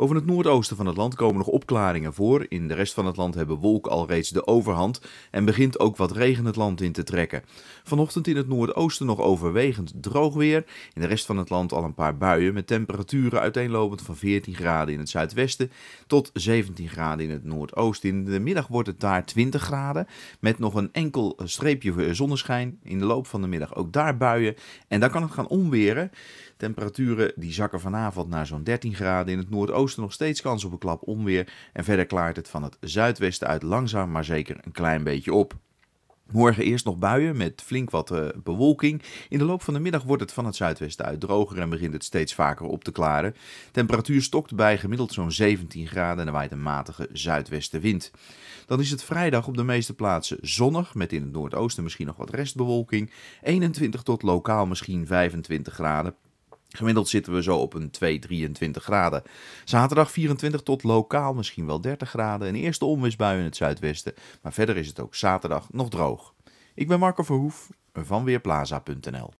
Over het noordoosten van het land komen nog opklaringen voor. In de rest van het land hebben wolken al reeds de overhand en begint ook wat regen het land in te trekken. Vanochtend in het noordoosten nog overwegend droog weer. In de rest van het land al een paar buien met temperaturen uiteenlopend van 14 graden in het zuidwesten tot 17 graden in het noordoosten. In de middag wordt het daar 20 graden met nog een enkel streepje zonneschijn. In de loop van de middag ook daar buien en dan kan het gaan onweren. Temperaturen die zakken vanavond naar zo'n 13 graden in het noordoosten nog steeds kans op een klap onweer en verder klaart het van het zuidwesten uit langzaam maar zeker een klein beetje op. Morgen eerst nog buien met flink wat eh, bewolking. In de loop van de middag wordt het van het zuidwesten uit droger en begint het steeds vaker op te klaren. Temperatuur stokt bij gemiddeld zo'n 17 graden en er waait een matige zuidwestenwind. Dan is het vrijdag op de meeste plaatsen zonnig, met in het noordoosten misschien nog wat restbewolking. 21 tot lokaal misschien 25 graden. Gemiddeld zitten we zo op een 2, 23 graden. Zaterdag 24 tot lokaal misschien wel 30 graden. Een eerste onweersbui in het zuidwesten. Maar verder is het ook zaterdag nog droog. Ik ben Marco Verhoef van Weerplaza.nl